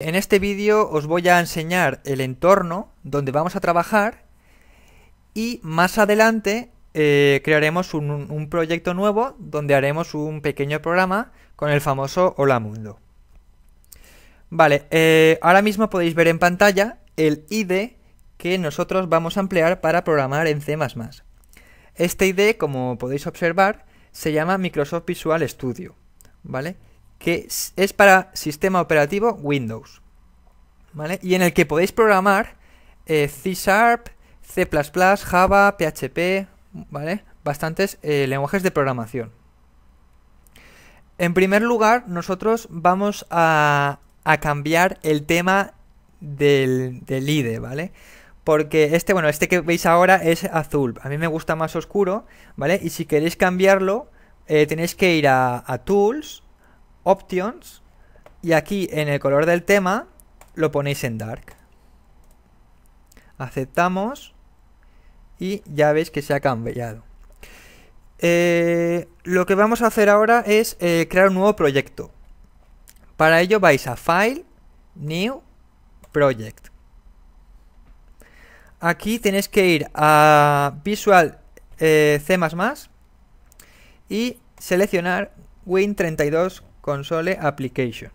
En este vídeo os voy a enseñar el entorno donde vamos a trabajar y más adelante eh, crearemos un, proyecto nuevo donde haremos un pequeño programa con el famoso Hola Mundo. Vale, eh, ahora mismo podéis ver en pantalla el ID que nosotros vamos a emplear para programar en C++. Este ID, como podéis observar, se llama Microsoft Visual Studio, ¿vale? que es para sistema operativo Windows. ¿Vale? Y en el que podéis programar eh, C Sharp, C++, Java, PHP, ¿vale? Bastantes eh, lenguajes de programación. En primer lugar, nosotros vamos a, a cambiar el tema del, del, IDE, ¿vale? Porque este, bueno, este que veis ahora es azul. A mí me gusta más oscuro, ¿vale? Y si queréis cambiarlo, eh, tenéis que ir a Tools, Options y aquí en el color del tema lo ponéis en Dark. Aceptamos y ya veis que se ha cambiado. Eh, lo que vamos a hacer ahora es eh, crear un nuevo proyecto. Para ello vais a File, New, Project. Aquí tenéis que ir a Visual eh, C++ y seleccionar Win32 console application.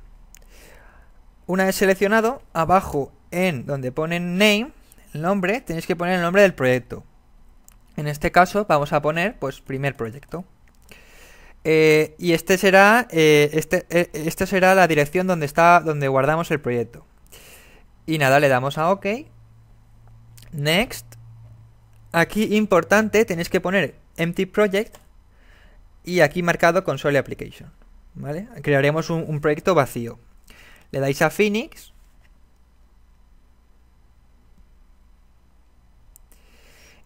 Una vez seleccionado, abajo en donde pone name, el nombre, tenéis que poner el nombre del proyecto. En este caso vamos a poner pues primer proyecto. Eh, y este será, eh, este, eh, será la dirección donde, está, donde guardamos el proyecto. Y nada, le damos a OK. Next. Aquí importante, tenéis que poner empty project y aquí marcado console application. Crearemos un, proyecto vacío. Le dais a Phoenix.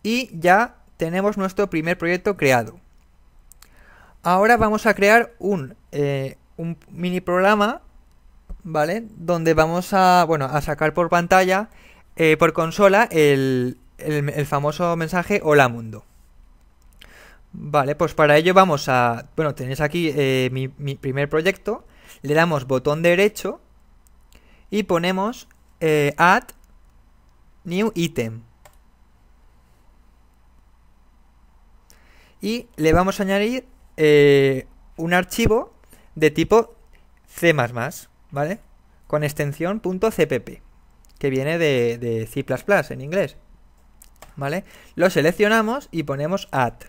Y ya tenemos nuestro primer proyecto creado. Ahora vamos a crear un, eh, un mini programa, ¿vale? Donde vamos a, a sacar por pantalla, eh, por consola, el famoso mensaje hola mundo. Vale, pues para ello vamos a... Bueno, tenéis aquí eh, mi, primer proyecto. Le damos botón derecho y ponemos eh, Add New Item. Y le vamos a añadir eh, un archivo de tipo C++, ¿vale? Con extensión .cpp, que viene de, de C++ en inglés, ¿vale? Lo seleccionamos y ponemos Add.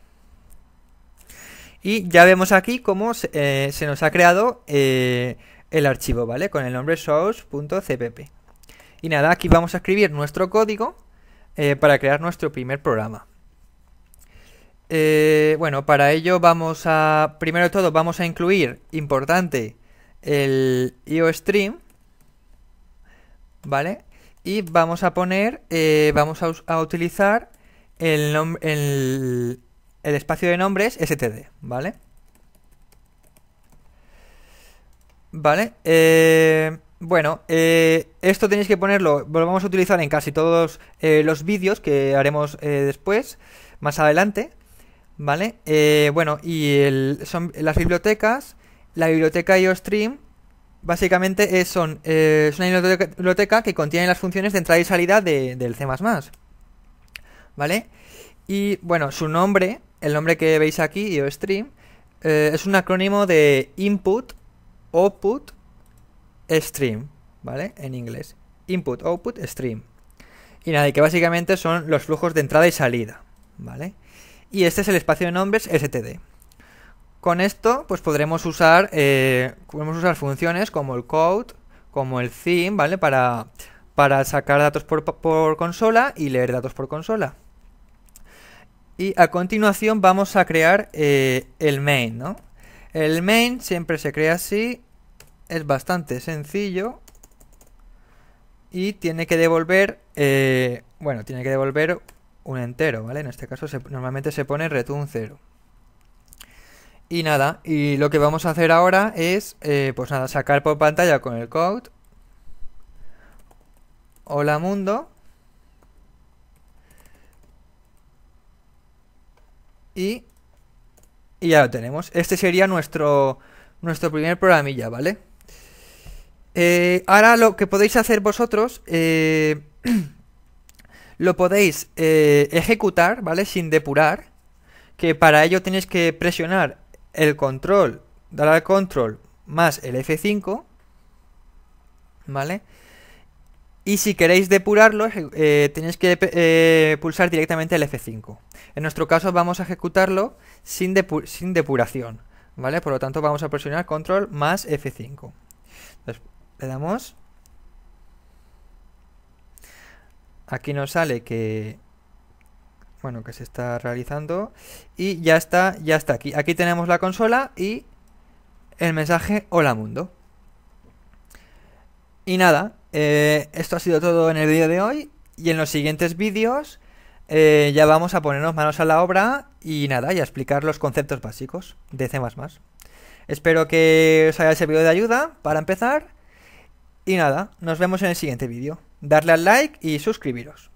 Y ya vemos aquí cómo se eh, nos ha creado eh, el archivo, ¿vale? Con el nombre source.cpp. Y nada, aquí vamos a escribir nuestro código eh, para crear nuestro primer programa. bueno, para ello vamos a, primero de todo, vamos a incluir, importante, el IOStream, ¿vale? Y vamos a poner, vamos a, utilizar el, el, el espacio de nombres std, ¿vale? Vale, eh, bueno, eh, esto tenéis que ponerlo, lo vamos a utilizar en casi todos eh, los vídeos que haremos después, más adelante, ¿vale? bueno, y son las bibliotecas, la biblioteca IOStream, básicamente es, son, una biblioteca que contiene las funciones de entrada y salida del C++, ¿vale? Y bueno, su nombre el nombre que veis aquí, IOStream, eh, es un acrónimo de Input, Output, Stream, ¿vale? En inglés. Input, Output, Stream. Y nada, y que básicamente son los flujos de entrada y salida, ¿vale? Y este es el espacio de nombres STD. Con esto, pues podremos usar, eh, podemos usar funciones como el code, como el theme, ¿vale? Para, para sacar datos por consola y leer datos por consola. Y a continuación vamos a crear eh, el main, El main siempre se crea así, es bastante sencillo y tiene que devolver, eh, bueno, tiene que devolver un entero, ¿vale? En este caso normalmente se pone return 0. Y nada, y lo que vamos a hacer ahora es, eh, pues nada, sacar por pantalla con el code. Hola mundo. Y, ya lo tenemos. Este sería nuestro, nuestro primer programilla, ¿vale? Eh, ahora lo que podéis hacer vosotros, eh, lo podéis eh, ejecutar, ¿vale? Sin depurar, que para ello tenéis que presionar el control, dar al control más el F5, ¿vale? Y si queréis depurarlo, eh, tenéis que eh, pulsar directamente el F5. En nuestro caso vamos a ejecutarlo sin, depuración, ¿vale? Por lo tanto vamos a presionar control más F5. le damos. Aquí nos sale que... Bueno, que se está realizando. Y ya está, ya está aquí. Aquí tenemos la consola y el mensaje hola mundo. Y nada, eh, esto ha sido todo en el vídeo de hoy y en los siguientes vídeos eh, ya vamos a ponernos manos a la obra y nada, y a explicar los conceptos básicos de C++. Espero que os haya servido de ayuda para empezar y nada, nos vemos en el siguiente vídeo. Darle al like y suscribiros.